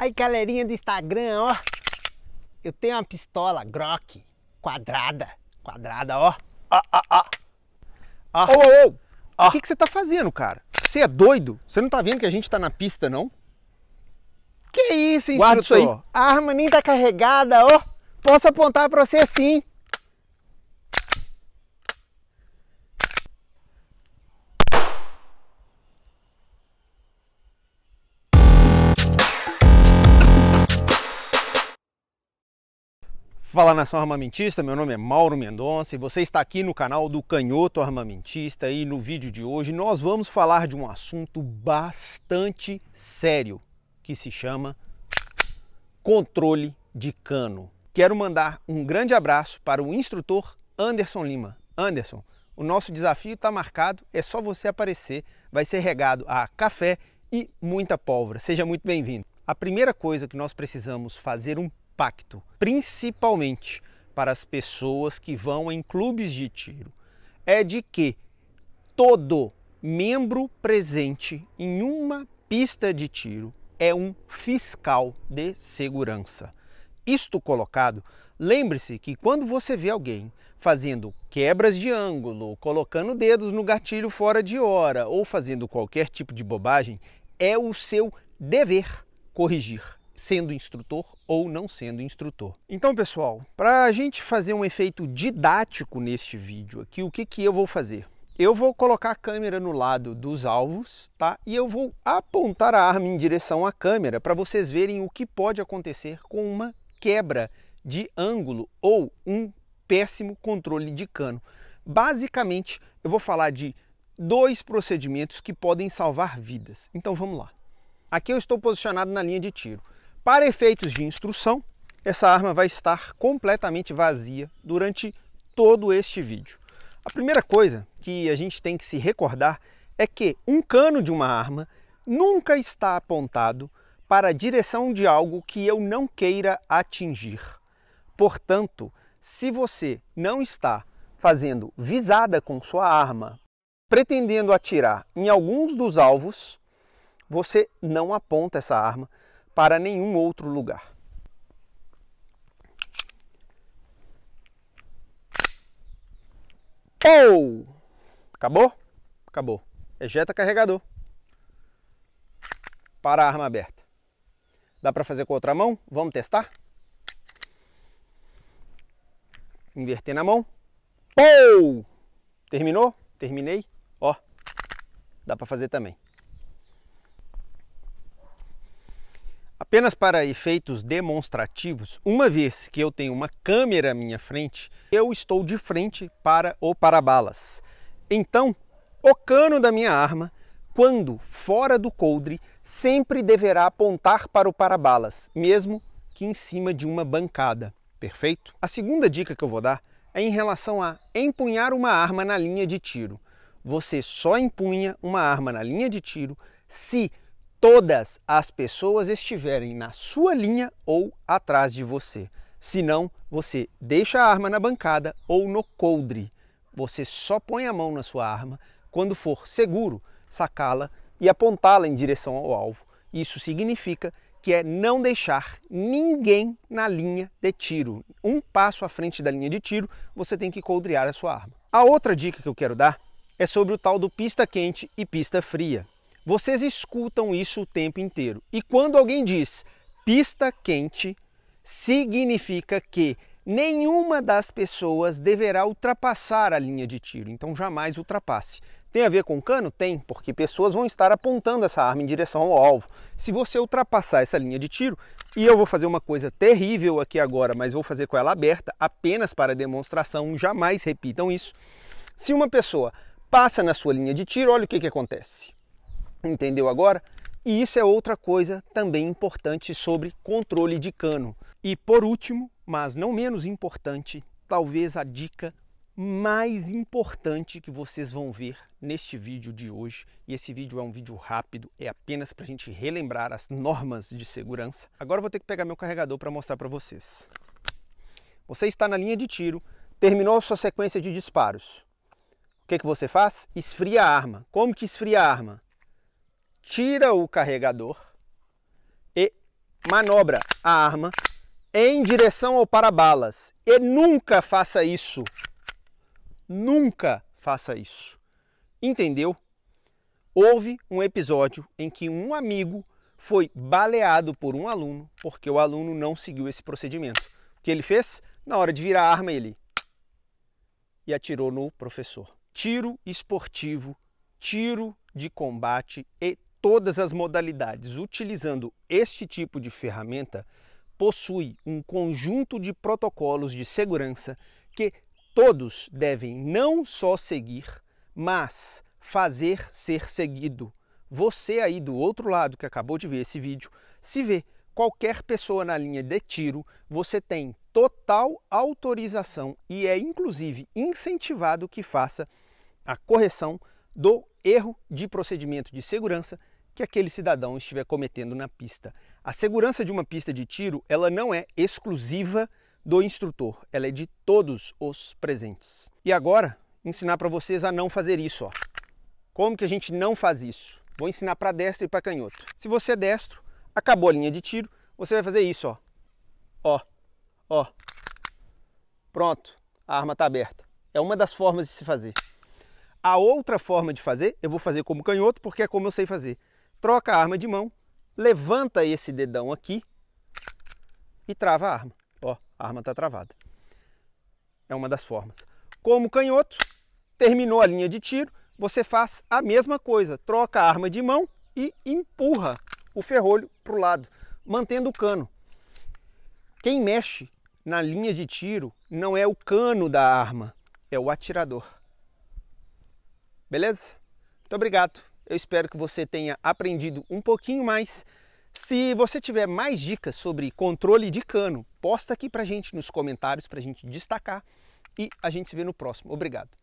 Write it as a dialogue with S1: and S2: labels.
S1: Aí, galerinha do Instagram, ó. Eu tenho uma pistola Grok quadrada, quadrada, ó. Ah, ah, ah. Ó. Ô, ô, O que, você tá fazendo, cara? Você é doido? Você não tá vendo que a gente tá na pista, não? Que isso, instrutor? Guarda isso aí. A arma nem tá carregada, ó. Posso apontar pra você sim. Fala nação armamentista, meu nome é Mauro Mendonça e você está aqui no canal do Canhoto Armamentista e no vídeo de hoje nós vamos falar de um assunto bastante sério que se chama controle de cano. Quero mandar um grande abraço para o instrutor Anderson Lima. Anderson, o nosso desafio está marcado, é só você aparecer, vai ser regado a café e muita pólvora. Seja muito bem-vindo. A primeira coisa que nós precisamos fazer um impacto, principalmente para as pessoas que vão em clubes de tiro, é de que todo membro presente em uma pista de tiro é um fiscal de segurança. Isto colocado, lembre-se que quando você vê alguém fazendo quebras de ângulo, colocando dedos no gatilho fora de hora ou fazendo qualquer tipo de bobagem, é o seu dever corrigir sendo instrutor ou não sendo instrutor. Então, pessoal, para a gente fazer um efeito didático neste vídeo aqui, o que, que eu vou fazer? Eu vou colocar a câmera no lado dos alvos, tá? E eu vou apontar a arma em direção à câmera para vocês verem o que pode acontecer com uma quebra de ângulo ou um péssimo controle de cano. Basicamente, eu vou falar de dois procedimentos que podem salvar vidas. Então vamos lá. Aqui eu estou posicionado na linha de tiro. Para efeitos de instrução, essa arma vai estar completamente vazia durante todo este vídeo. A primeira coisa que a gente tem que se recordar é que um cano de uma arma nunca está apontado para a direção de algo que eu não queira atingir. Portanto, se você não está fazendo visada com sua arma, pretendendo atirar em alguns dos alvos, você não aponta essa arma para nenhum outro lugar. Pou! Acabou? Acabou. Ejeta carregador. Para a arma aberta. Dá para fazer com a outra mão? Vamos testar? Inverter na mão. Pou! Terminou? Terminei. Ó. Dá para fazer também. Apenas para efeitos demonstrativos, uma vez que eu tenho uma câmera à minha frente, eu estou de frente para o parabalas. Então, o cano da minha arma, quando fora do coldre, sempre deverá apontar para o parabalas, mesmo que em cima de uma bancada. Perfeito? A segunda dica que eu vou dar é em relação a empunhar uma arma na linha de tiro. Você só empunha uma arma na linha de tiro se todas as pessoas estiverem na sua linha ou atrás de você. Senão, você deixa a arma na bancada ou no coldre. Você só põe a mão na sua arma quando for seguro sacá-la e apontá-la em direção ao alvo. Isso significa que é não deixar ninguém na linha de tiro. Um passo à frente da linha de tiro, você tem que coldrear a sua arma. A outra dica que eu quero dar é sobre o tal do pista quente e pista fria. Vocês escutam isso o tempo inteiro. E quando alguém diz pista quente, significa que nenhuma das pessoas deverá ultrapassar a linha de tiro, então jamais ultrapasse. Tem a ver com cano? Tem, porque pessoas vão estar apontando essa arma em direção ao alvo. Se você ultrapassar essa linha de tiro, e eu vou fazer uma coisa terrível aqui agora, mas vou fazer com ela aberta, apenas para demonstração, jamais repitam isso. Se uma pessoa passa na sua linha de tiro, olha o que, que acontece. Entendeu agora? E isso é outra coisa também importante sobre controle de cano. E por último, mas não menos importante, talvez a dica mais importante que vocês vão ver neste vídeo de hoje. E esse vídeo é um vídeo rápido, é apenas para a gente relembrar as normas de segurança. Agora vou ter que pegar meu carregador para mostrar para vocês. Você está na linha de tiro, terminou sua sequência de disparos. O que, que você faz? Esfria a arma. Como que esfria a arma? tira o carregador e manobra a arma em direção ao para-balas. E nunca faça isso. Nunca faça isso. Entendeu? Houve um episódio em que um amigo foi baleado por um aluno porque o aluno não seguiu esse procedimento. O que ele fez? Na hora de virar a arma, ele e atirou no professor. Tiro esportivo, tiro de combate e todas as modalidades utilizando este tipo de ferramenta possui um conjunto de protocolos de segurança que todos devem não só seguir, mas fazer ser seguido. Você aí do outro lado que acabou de ver esse vídeo, se vê qualquer pessoa na linha de tiro, você tem total autorização e é inclusive incentivado que faça a correção do erro de procedimento de segurança que aquele cidadão estiver cometendo na pista. A segurança de uma pista de tiro, ela não é exclusiva do instrutor, ela é de todos os presentes. E agora, ensinar para vocês a não fazer isso, ó. Como que a gente não faz isso? Vou ensinar para destro e para canhoto. Se você é destro, acabou a linha de tiro, você vai fazer isso, ó. Ó. Ó. Pronto, a arma está aberta. É uma das formas de se fazer. A outra forma de fazer, eu vou fazer como canhoto porque é como eu sei fazer troca a arma de mão, levanta esse dedão aqui e trava a arma. Ó, a arma está travada. É uma das formas. Como canhoto, terminou a linha de tiro, você faz a mesma coisa. Troca a arma de mão e empurra o ferrolho para o lado, mantendo o cano. Quem mexe na linha de tiro não é o cano da arma, é o atirador. Beleza? Muito obrigado. Eu espero que você tenha aprendido um pouquinho mais. Se você tiver mais dicas sobre controle de cano, posta aqui pra gente nos comentários para a gente destacar e a gente se vê no próximo. Obrigado.